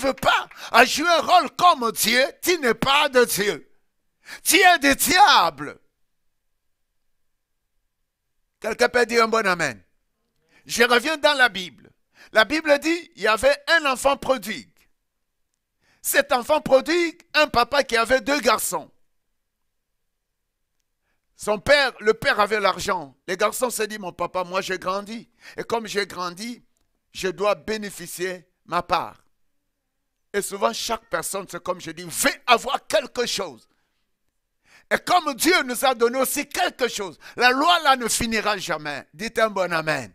veux pas à jouer un rôle comme Dieu, tu n'es pas de Dieu. Tu es du diable. Quelqu'un peut dire un bon Amen. Je reviens dans la Bible. La Bible dit, il y avait un enfant prodigue. Cet enfant prodigue, un papa qui avait deux garçons. Son père, le père avait l'argent. Les garçons se disent, mon papa, moi j'ai grandi. Et comme j'ai grandi, je dois bénéficier ma part. Et souvent, chaque personne, c'est comme je dis, veut avoir quelque chose. Et comme Dieu nous a donné aussi quelque chose, la loi là ne finira jamais. Dites un bon Amen.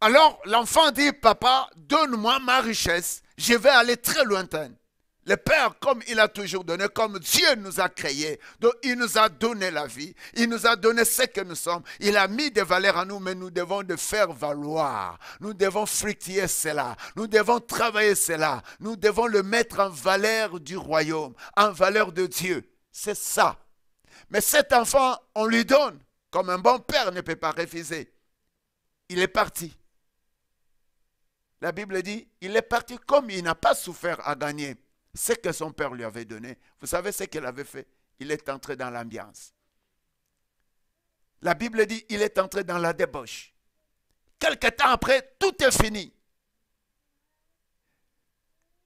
Alors l'enfant dit, papa, donne-moi ma richesse, je vais aller très lointaine. Le Père, comme il a toujours donné, comme Dieu nous a créés, donc il nous a donné la vie, il nous a donné ce que nous sommes, il a mis des valeurs à nous, mais nous devons de faire valoir, nous devons fructifier cela, nous devons travailler cela, nous devons le mettre en valeur du royaume, en valeur de Dieu. C'est ça. Mais cet enfant, on lui donne, comme un bon père ne peut pas refuser. Il est parti. La Bible dit, il est parti comme il n'a pas souffert à gagner ce que son père lui avait donné, vous savez ce qu'il avait fait Il est entré dans l'ambiance. La Bible dit, il est entré dans la débauche. Quelque temps après, tout est fini.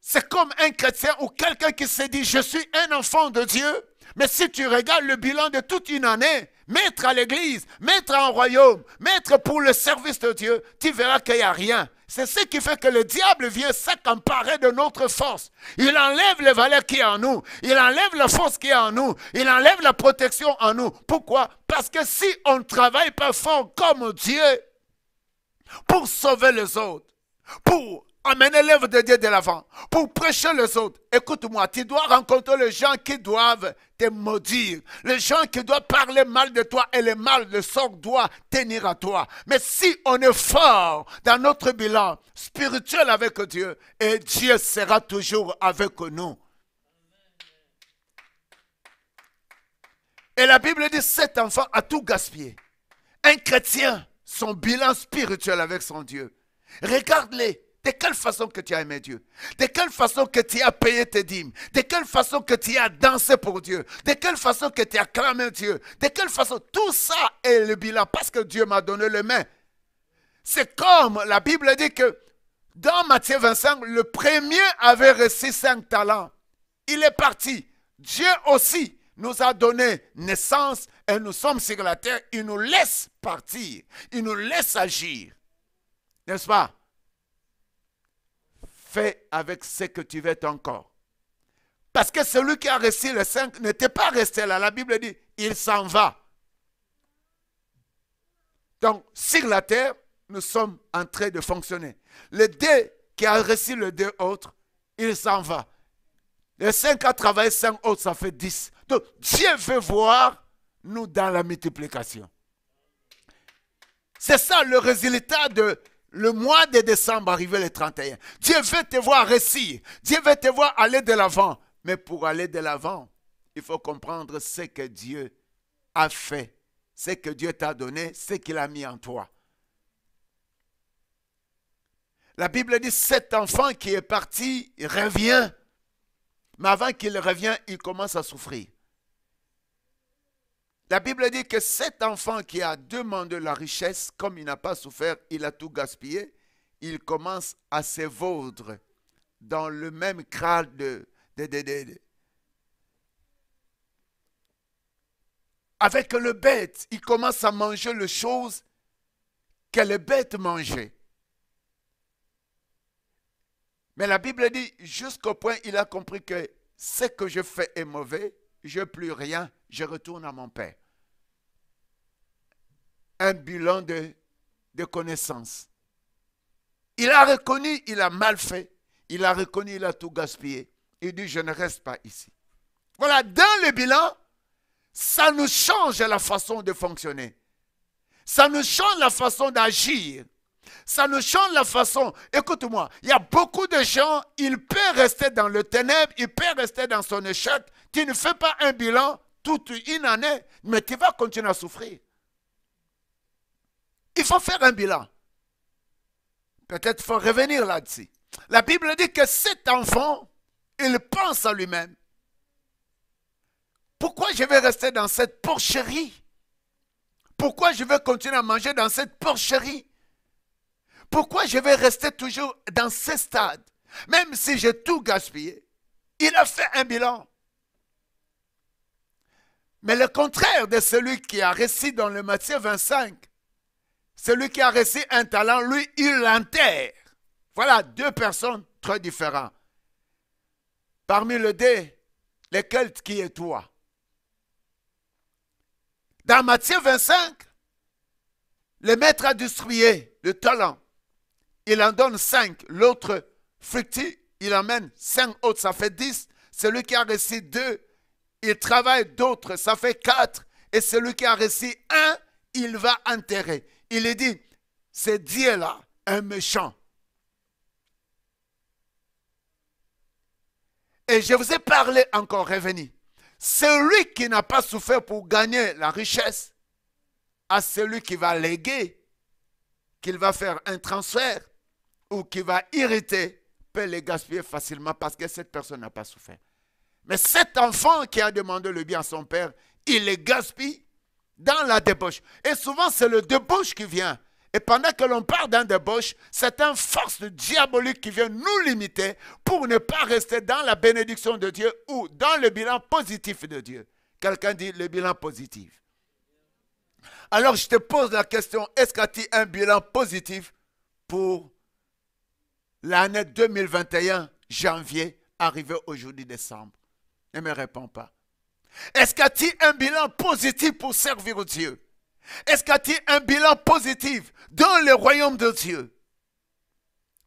C'est comme un chrétien ou quelqu'un qui se dit, je suis un enfant de Dieu, mais si tu regardes le bilan de toute une année, maître à l'église, maître en royaume, maître pour le service de Dieu, tu verras qu'il n'y a rien. C'est ce qui fait que le diable vient s'accamparer de notre force. Il enlève les valeurs qui est en nous. Il enlève la force qui est en nous. Il enlève la protection en nous. Pourquoi Parce que si on ne travaille pas fort comme Dieu pour sauver les autres, pour amener l'œuvre de Dieu de l'avant, pour prêcher les autres. Écoute-moi, tu dois rencontrer les gens qui doivent te maudire, les gens qui doivent parler mal de toi et le mal, le sort doit tenir à toi. Mais si on est fort dans notre bilan spirituel avec Dieu, et Dieu sera toujours avec nous. Et la Bible dit, cet enfant a tout gaspillé. Un chrétien, son bilan spirituel avec son Dieu. Regarde-les. De quelle façon que tu as aimé Dieu De quelle façon que tu as payé tes dîmes De quelle façon que tu as dansé pour Dieu De quelle façon que tu as clamé Dieu De quelle façon Tout ça est le bilan parce que Dieu m'a donné les mains. C'est comme la Bible dit que dans Matthieu 25, le premier avait reçu cinq talents. Il est parti. Dieu aussi nous a donné naissance et nous sommes sur la terre. Il nous laisse partir. Il nous laisse agir. N'est-ce pas avec ce que tu veux ton corps. Parce que celui qui a reçu les cinq n'était pas resté là. La Bible dit, il s'en va. Donc, sur la terre, nous sommes en train de fonctionner. Le deux qui a reçu le deux autres, il s'en va. Les cinq a travaillé, cinq autres, ça fait dix. Donc, Dieu veut voir nous dans la multiplication. C'est ça le résultat de le mois de décembre arrivait le 31. Dieu veut te voir réussir. Dieu veut te voir aller de l'avant. Mais pour aller de l'avant, il faut comprendre ce que Dieu a fait, ce que Dieu t'a donné, ce qu'il a mis en toi. La Bible dit, cet enfant qui est parti revient. Mais avant qu'il revienne, il commence à souffrir. La Bible dit que cet enfant qui a demandé la richesse, comme il n'a pas souffert, il a tout gaspillé, il commence à vaudre dans le même crâne de, Avec le bête, il commence à manger les choses que le bête mangeait. Mais la Bible dit, jusqu'au point, il a compris que ce que je fais est mauvais, je plus rien, je retourne à mon père. Un bilan de, de connaissances. Il a reconnu, il a mal fait. Il a reconnu, il a tout gaspillé. Il dit, je ne reste pas ici. Voilà, dans le bilan, ça nous change la façon de fonctionner. Ça nous change la façon d'agir. Ça nous change la façon. Écoute-moi, il y a beaucoup de gens, ils peuvent rester dans le ténèbre, ils peuvent rester dans son échec, tu ne fais pas un bilan toute une année, mais tu vas continuer à souffrir. Il faut faire un bilan. Peut-être faut revenir là-dessus. La Bible dit que cet enfant, il pense à lui-même. Pourquoi je vais rester dans cette porcherie Pourquoi je vais continuer à manger dans cette porcherie Pourquoi je vais rester toujours dans ce stade Même si j'ai tout gaspillé. Il a fait un bilan. Mais le contraire de celui qui a récit dans le Matthieu 25, celui qui a reçu un talent, lui, il l'enterre. Voilà deux personnes très différentes. Parmi le les cultes qui est toi Dans Matthieu 25, le maître a distribué le talent. Il en donne cinq. L'autre fructif, il amène cinq autres, ça fait dix. Celui qui a réussi deux, il travaille d'autres, ça fait quatre. Et celui qui a réussi un, il va enterrer. Il est dit, c'est Dieu-là, un méchant. Et je vous ai parlé encore, revenu. Celui qui n'a pas souffert pour gagner la richesse, à celui qui va léguer, qu'il va faire un transfert ou qui va irriter, peut les gaspiller facilement parce que cette personne n'a pas souffert. Mais cet enfant qui a demandé le bien à son père, il est gaspille dans la débauche. Et souvent, c'est le débauche qui vient. Et pendant que l'on part dans débauche, c'est une force diabolique qui vient nous limiter pour ne pas rester dans la bénédiction de Dieu ou dans le bilan positif de Dieu. Quelqu'un dit le bilan positif. Alors je te pose la question, est-ce qu'il y a un bilan positif pour l'année 2021, janvier, arrivé aujourd'hui décembre ne me réponds pas. est ce qu'as-tu un bilan positif pour servir Dieu est ce qu'as-tu un bilan positif dans le royaume de Dieu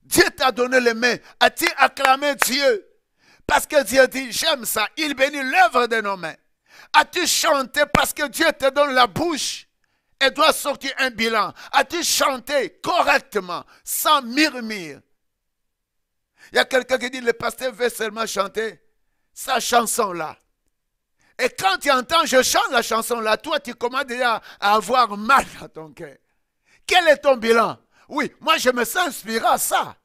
Dieu t'a donné les mains. As-tu acclamé Dieu Parce que Dieu dit, j'aime ça. Il bénit l'œuvre de nos mains. As-tu chanté parce que Dieu te donne la bouche et doit sortir un bilan As-tu chanté correctement, sans murmure Il y a quelqu'un qui dit, le pasteur veut seulement chanter sa chanson-là. Et quand tu entends, je chante la chanson-là, toi, tu commences déjà à avoir mal à ton cœur. Quel est ton bilan Oui, moi, je me sens inspiré à ça.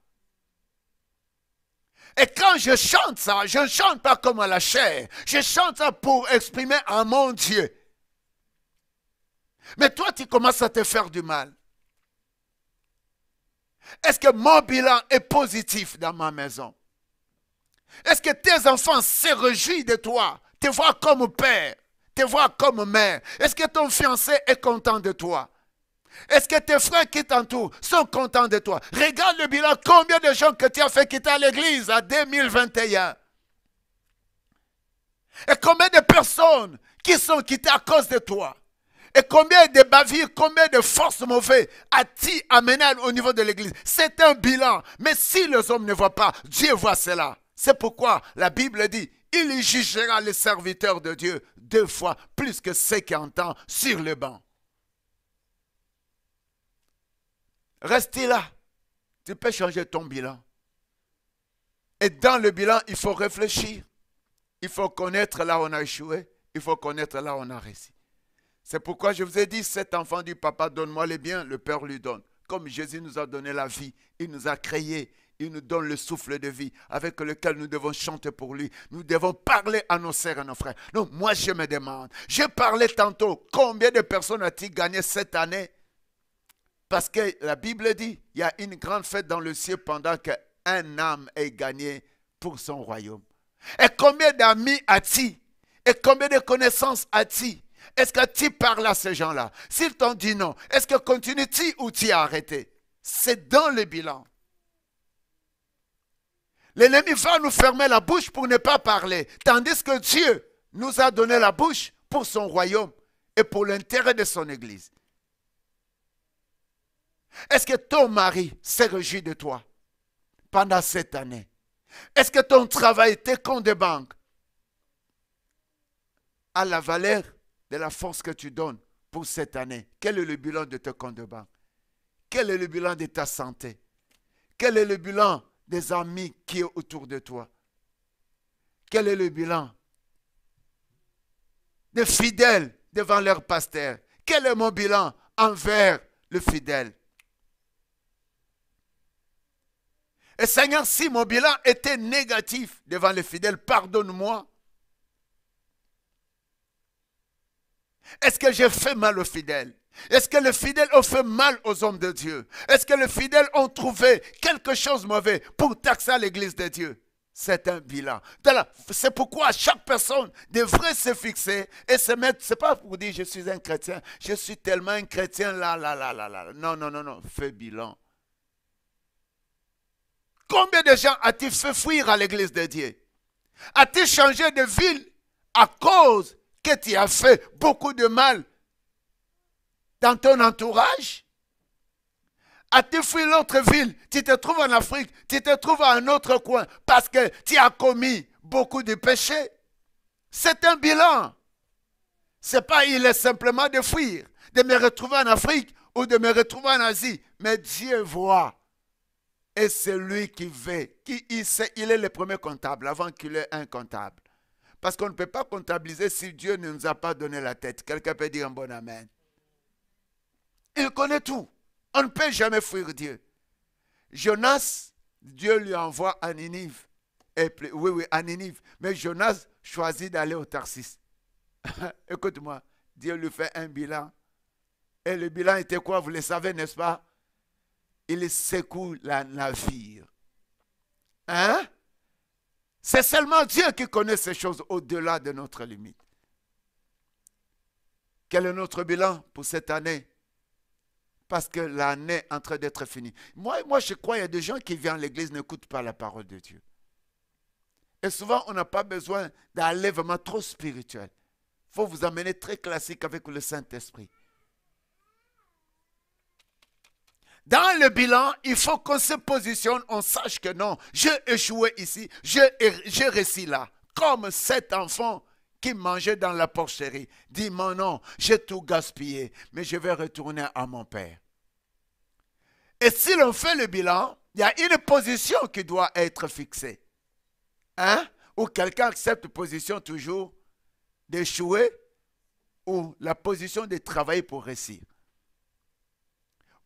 Et quand je chante ça, je ne chante pas comme à la chair. Je chante ça pour exprimer à mon Dieu. Mais toi, tu commences à te faire du mal. Est-ce que mon bilan est positif dans ma maison est-ce que tes enfants se réjouissent de toi, te voient comme père, te voient comme mère Est-ce que ton fiancé est content de toi est-ce que tes frères qui t'entourent sont contents de toi Regarde le bilan, combien de gens que tu as fait quitter à l'église en 2021 Et combien de personnes qui sont quittées à cause de toi Et combien de bavures, combien de forces mauvaises as-tu amené au niveau de l'église C'est un bilan. Mais si les hommes ne voient pas, Dieu voit cela. C'est pourquoi la Bible dit, il jugera les serviteurs de Dieu deux fois plus que 50 ans sur le banc. Restez là. Tu peux changer ton bilan. Et dans le bilan, il faut réfléchir. Il faut connaître là où on a échoué. Il faut connaître là où on a réussi. C'est pourquoi je vous ai dit, cet enfant du papa, donne-moi les biens, le Père lui donne. Comme Jésus nous a donné la vie, il nous a créés, il nous donne le souffle de vie avec lequel nous devons chanter pour lui. Nous devons parler à nos sœurs et nos frères. Donc moi, je me demande, j'ai parlé tantôt, combien de personnes a-t-il gagné cette année Parce que la Bible dit, il y a une grande fête dans le ciel pendant qu'un âme est gagné pour son royaume. Et combien d'amis a t Et combien de connaissances as-tu? Est-ce que tu parles à ces gens-là S'ils t'ont dit non, est-ce que continues-tu ou tu as arrêté C'est dans le bilan. L'ennemi va nous fermer la bouche pour ne pas parler, tandis que Dieu nous a donné la bouche pour son royaume et pour l'intérêt de son Église. Est-ce que ton mari s'est réjoui de toi pendant cette année Est-ce que ton travail, tes comptes de banque, à la valeur de la force que tu donnes pour cette année Quel est le bilan de tes comptes de banque Quel est le bilan de ta santé Quel est le bilan des amis qui est autour de toi Quel est le bilan Des fidèles devant leur pasteur. Quel est mon bilan envers le fidèle Et Seigneur, si mon bilan était négatif devant les fidèles, pardonne-moi Est-ce que j'ai fait mal aux fidèles Est-ce que les fidèles ont fait mal aux hommes de Dieu Est-ce que les fidèles ont trouvé quelque chose de mauvais pour taxer l'Église de Dieu c'est un bilan. C'est pourquoi chaque personne devrait se fixer et se mettre. Ce n'est pas pour dire je suis un chrétien, je suis tellement un chrétien là, là, là, là, là. Non, non, non, non. fait bilan. Combien de gens as-tu il fait fuir à l'église de Dieu A-t-il changé de ville à cause que tu as fait beaucoup de mal dans ton entourage as-tu fui l'autre ville, tu te trouves en Afrique, tu te trouves à un autre coin parce que tu as commis beaucoup de péchés. C'est un bilan. C'est pas il est simplement de fuir, de me retrouver en Afrique ou de me retrouver en Asie. Mais Dieu voit. Et c'est lui qui veut, qui sait, il est le premier comptable avant qu'il ait un comptable. Parce qu'on ne peut pas comptabiliser si Dieu ne nous a pas donné la tête. Quelqu'un peut dire un bon Amen. Il connaît tout. On ne peut jamais fuir Dieu. Jonas, Dieu lui envoie à Ninive. Et, oui, oui, à Ninive. Mais Jonas choisit d'aller au Tarsis. Écoute-moi, Dieu lui fait un bilan. Et le bilan était quoi Vous le savez, n'est-ce pas Il secoue la navire. Hein c'est seulement Dieu qui connaît ces choses au-delà de notre limite. Quel est notre bilan pour cette année Parce que l'année est en train d'être finie. Moi, moi, je crois qu'il y a des gens qui viennent à l'église n'écoutent pas la parole de Dieu. Et souvent, on n'a pas besoin d'aller vraiment trop spirituel. Il faut vous amener très classique avec le Saint-Esprit. Dans le bilan, il faut qu'on se positionne, on sache que non, j'ai échoué ici, j'ai réussi là. Comme cet enfant qui mangeait dans la porcherie, dit, mon non, j'ai tout gaspillé, mais je vais retourner à mon père. Et si l'on fait le bilan, il y a une position qui doit être fixée. Hein? Ou quelqu'un accepte position toujours d'échouer ou la position de travailler pour réussir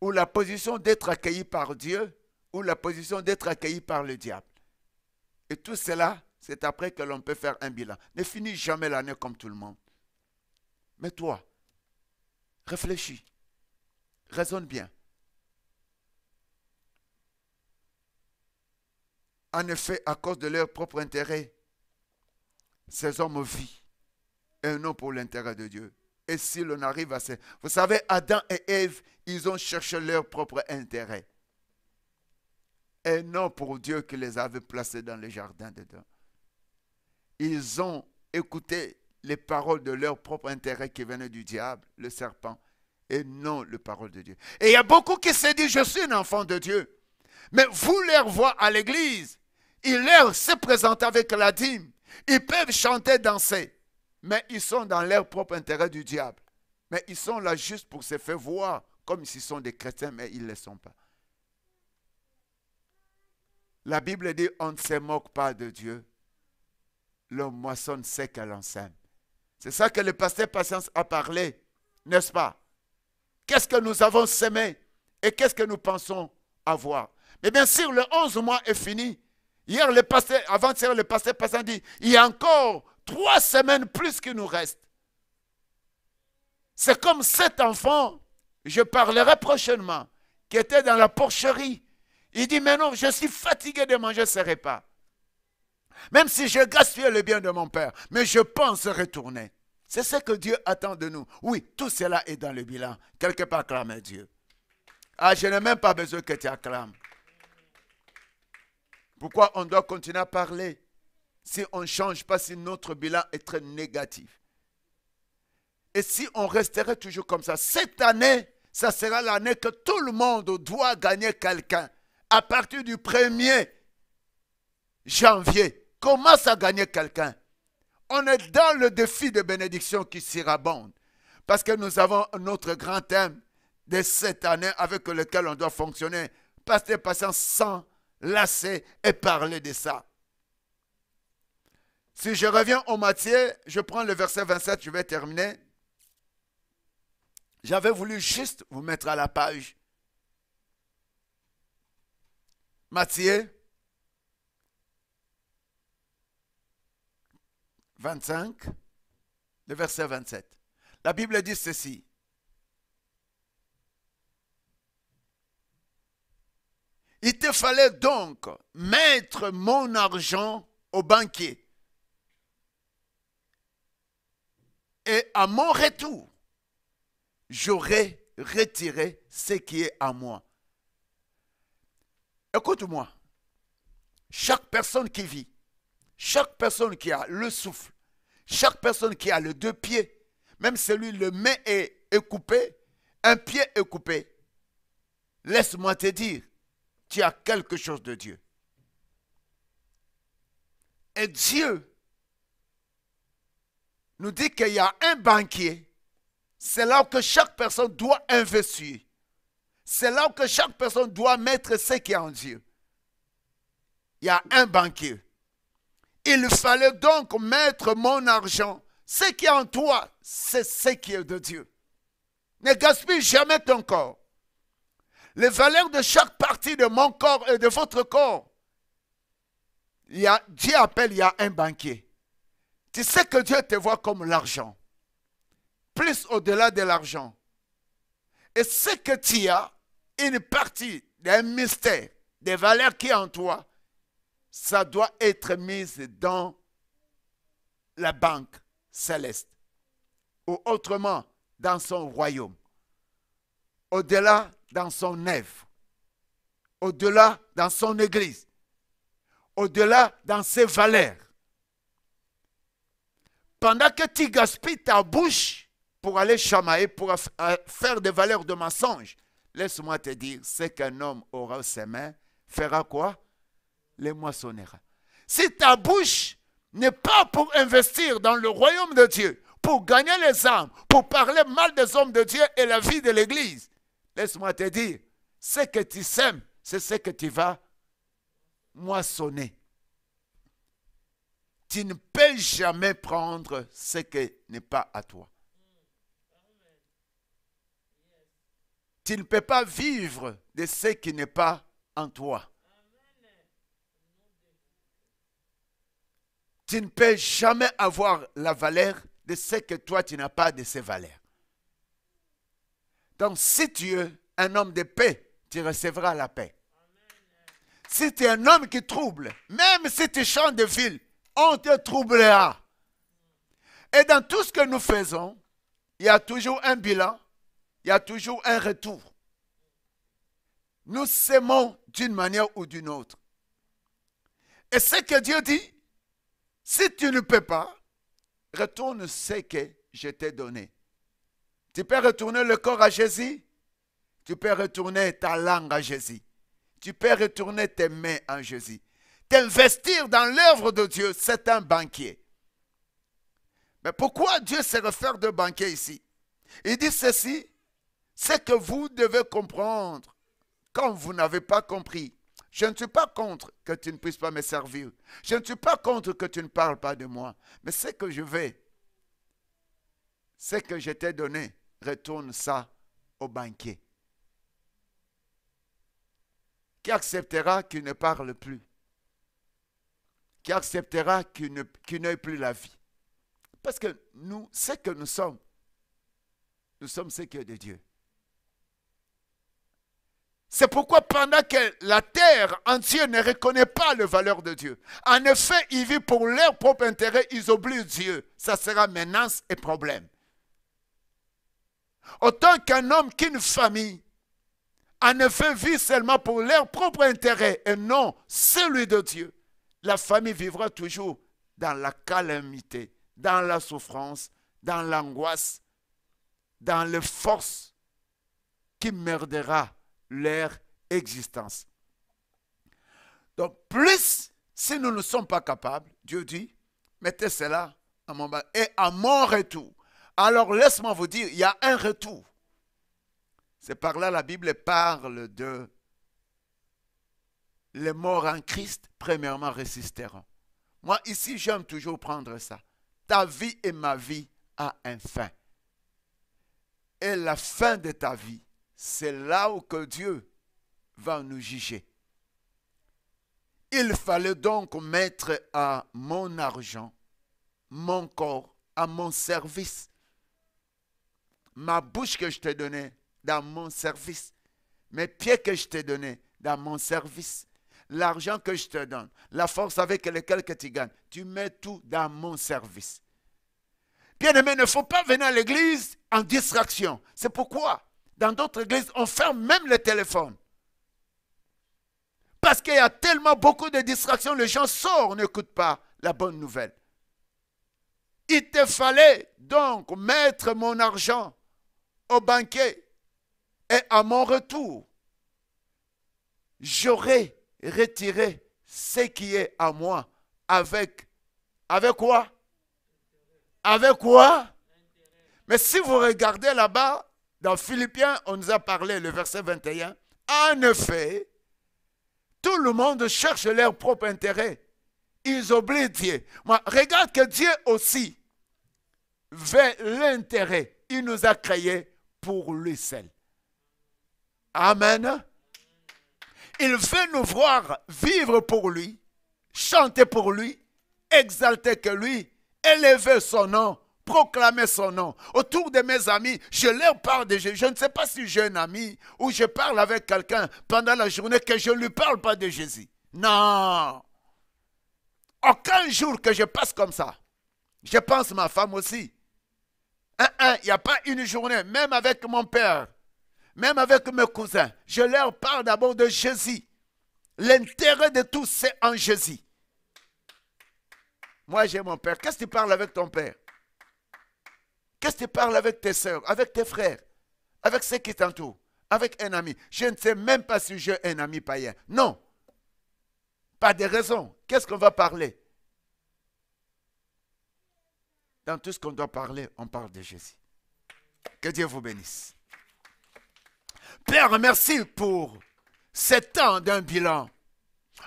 ou la position d'être accueilli par Dieu ou la position d'être accueilli par le diable. Et tout cela, c'est après que l'on peut faire un bilan. Ne finis jamais l'année comme tout le monde. Mais toi, réfléchis, raisonne bien. En effet, à cause de leur propre intérêt, ces hommes vivent et non pour l'intérêt de Dieu. Et si l'on arrive à ce... Vous savez, Adam et Ève, ils ont cherché leur propre intérêt. Et non pour Dieu qui les avait placés dans le jardin dedans. Ils ont écouté les paroles de leur propre intérêt qui venaient du diable, le serpent, et non les paroles de Dieu. Et il y a beaucoup qui se disent, je suis un enfant de Dieu. Mais vous les voyez à l'église. Ils leur se présentent avec la dîme. Ils peuvent chanter, danser. Mais ils sont dans leur propre intérêt du diable. Mais ils sont là juste pour se faire voir comme s'ils sont des chrétiens, mais ils ne le sont pas. La Bible dit, on ne se moque pas de Dieu. L'homme moissonne ce qu'elle enseigne. C'est ça que le pasteur Patience a parlé, n'est-ce pas Qu'est-ce que nous avons semé et qu'est-ce que nous pensons avoir Mais eh bien sûr, le 11 mois est fini. Hier, le pasteur, avant-hier, le pasteur Patience dit, il y a encore trois semaines plus qu'il nous reste. C'est comme cet enfant, je parlerai prochainement, qui était dans la porcherie. Il dit, mais non, je suis fatigué de manger ce repas. Même si je gaspille le bien de mon Père, mais je pense retourner. C'est ce que Dieu attend de nous. Oui, tout cela est dans le bilan. Quelque part, clamez Dieu. Ah, je n'ai même pas besoin que tu acclames. Pourquoi on doit continuer à parler si on ne change pas, si notre bilan est très négatif. Et si on resterait toujours comme ça, cette année, ça sera l'année que tout le monde doit gagner quelqu'un. À partir du 1er janvier, commence à gagner quelqu'un. On est dans le défi de bénédiction qui s'y rabonde. Parce que nous avons notre grand thème de cette année avec lequel on doit fonctionner. Pasteur patient sans lasser et parler de ça. Si je reviens au Matthieu, je prends le verset 27, je vais terminer. J'avais voulu juste vous mettre à la page. Matthieu 25, le verset 27. La Bible dit ceci. Il te fallait donc mettre mon argent au banquier et à mon retour, j'aurai retiré ce qui est à moi. Écoute-moi, chaque personne qui vit, chaque personne qui a le souffle, chaque personne qui a les deux pieds, même celui le main est, est coupé, un pied est coupé. Laisse-moi te dire, tu as quelque chose de Dieu. Et Dieu nous dit qu'il y a un banquier. C'est là que chaque personne doit investir. C'est là que chaque personne doit mettre ce qui est en Dieu. Il y a un banquier. Il fallait donc mettre mon argent. Ce qui est en toi, c'est ce qui est de Dieu. Ne gaspille jamais ton corps. Les valeurs de chaque partie de mon corps et de votre corps. y a, Dieu appelle, il y a un banquier. Tu sais que Dieu te voit comme l'argent, plus au-delà de l'argent. Et ce que tu as, une partie d'un mystère, des valeurs qui est en toi, ça doit être mis dans la banque céleste, ou autrement dans son royaume, au-delà dans son œuvre, au-delà dans son église, au-delà dans ses valeurs. Pendant que tu gaspilles ta bouche pour aller chamailler, pour euh, faire des valeurs de mensonge. laisse-moi te dire, ce qu'un homme aura ses mains fera quoi Les moissonnera. Si ta bouche n'est pas pour investir dans le royaume de Dieu, pour gagner les âmes, pour parler mal des hommes de Dieu et la vie de l'Église, laisse-moi te dire, ce que tu sèmes, c'est ce que tu vas moissonner tu ne peux jamais prendre ce qui n'est pas à toi. Tu ne peux pas vivre de ce qui n'est pas en toi. Tu ne peux jamais avoir la valeur de ce que toi tu n'as pas de ces valeurs. Donc si tu es un homme de paix, tu recevras la paix. Si tu es un homme qui trouble, même si tu chantes de ville, on te troublera. Et dans tout ce que nous faisons, il y a toujours un bilan, il y a toujours un retour. Nous sémons d'une manière ou d'une autre. Et ce que Dieu dit, si tu ne peux pas, retourne ce que je t'ai donné. Tu peux retourner le corps à Jésus, tu peux retourner ta langue à Jésus, tu peux retourner tes mains à Jésus, d'investir dans l'œuvre de Dieu, c'est un banquier. Mais pourquoi Dieu se refaire de banquier ici Il dit ceci, c'est que vous devez comprendre quand vous n'avez pas compris. Je ne suis pas contre que tu ne puisses pas me servir. Je ne suis pas contre que tu ne parles pas de moi. Mais ce que je vais, ce que je t'ai donné, retourne ça au banquier. Qui acceptera qu'il ne parle plus acceptera qu'il n'ait plus la vie. Parce que nous, ce que nous sommes, nous sommes ce qui de Dieu. C'est pourquoi pendant que la terre entière ne reconnaît pas la valeur de Dieu, en effet, ils vivent pour leur propre intérêt, ils oublient Dieu. Ça sera menace et problème. Autant qu'un homme qu'une famille, en effet, vit seulement pour leur propre intérêt et non celui de Dieu. La famille vivra toujours dans la calamité, dans la souffrance, dans l'angoisse, dans les forces qui merdera leur existence. Donc, plus si nous ne sommes pas capables, Dieu dit, mettez cela à mon bas. Et à mon retour. Alors, laisse-moi vous dire, il y a un retour. C'est par là la Bible parle de les morts en Christ, premièrement, résisteront. Moi, ici, j'aime toujours prendre ça. Ta vie et ma vie a un fin. Et la fin de ta vie, c'est là où que Dieu va nous juger. Il fallait donc mettre à mon argent, mon corps, à mon service. Ma bouche que je t'ai donnée, dans mon service. Mes pieds que je t'ai donnés, dans mon service l'argent que je te donne, la force avec laquelle que tu gagnes, tu mets tout dans mon service. Bien-aimé, il ne faut pas venir à l'église en distraction. C'est pourquoi, dans d'autres églises, on ferme même le téléphone. Parce qu'il y a tellement beaucoup de distractions, les gens sortent, n'écoutent pas la bonne nouvelle. Il te fallait donc mettre mon argent au banquet et à mon retour, j'aurai retirer ce qui est à moi avec avec quoi Avec quoi Mais si vous regardez là-bas dans Philippiens, on nous a parlé le verset 21, en effet, tout le monde cherche leur propre intérêt. Ils oublient Dieu. regarde que Dieu aussi veut l'intérêt. Il nous a créés pour lui seul. Amen. Il veut nous voir vivre pour lui, chanter pour lui, exalter que lui, élever son nom, proclamer son nom. Autour de mes amis, je leur parle de Jésus. Je ne sais pas si j'ai un ami ou je parle avec quelqu'un pendant la journée que je ne lui parle pas de Jésus. Non. Aucun jour que je passe comme ça. Je pense ma femme aussi. Il n'y a pas une journée, même avec mon père, même avec mes cousins, je leur parle d'abord de Jésus. L'intérêt de tout, c'est en Jésus. Moi, j'ai mon père. Qu'est-ce que tu parles avec ton père Qu'est-ce que tu parles avec tes soeurs, avec tes frères, avec ceux qui t'entourent, avec un ami Je ne sais même pas si j'ai un ami païen. Non. Pas de raison. Qu'est-ce qu'on va parler Dans tout ce qu'on doit parler, on parle de Jésus. Que Dieu vous bénisse. Père, merci pour ces temps d'un bilan.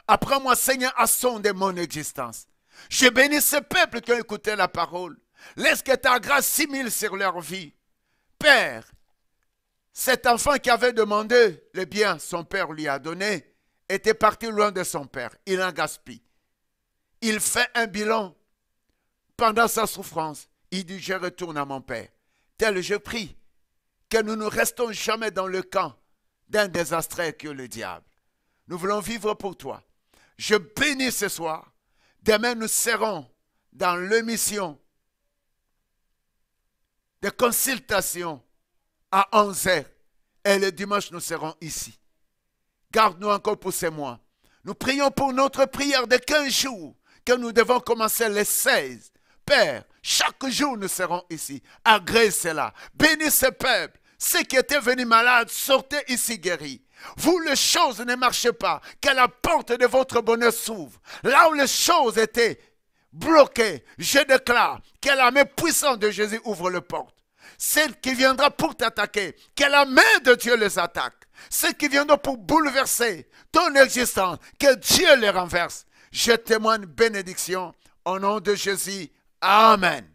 Apprends-moi, Seigneur, à de mon existence. Je bénis ce peuple qui a écouté la parole. Laisse que ta grâce s'imile sur leur vie. Père, cet enfant qui avait demandé le bien son père lui a donné était parti loin de son père. Il en gaspille. Il fait un bilan pendant sa souffrance. Il dit, je retourne à mon père. Tel je prie que nous ne restons jamais dans le camp d'un désastre que le diable. Nous voulons vivre pour toi. Je bénis ce soir. Demain, nous serons dans l'émission de consultation à 11h. Et le dimanche, nous serons ici. Garde-nous encore pour ces mois. Nous prions pour notre prière de 15 jours que nous devons commencer les 16. Père, chaque jour nous serons ici. Agrée cela. Bénis ce peuple. Ceux qui étaient venus malades, sortez ici guéris. Vous, les choses ne marchaient pas, que la porte de votre bonheur s'ouvre. Là où les choses étaient bloquées, je déclare que la main puissante de Jésus ouvre les porte. Celle qui viendra pour t'attaquer, que la main de Dieu les attaque. Ceux qui viendront pour bouleverser ton existence, que Dieu les renverse. Je témoigne bénédiction au nom de Jésus. Amen.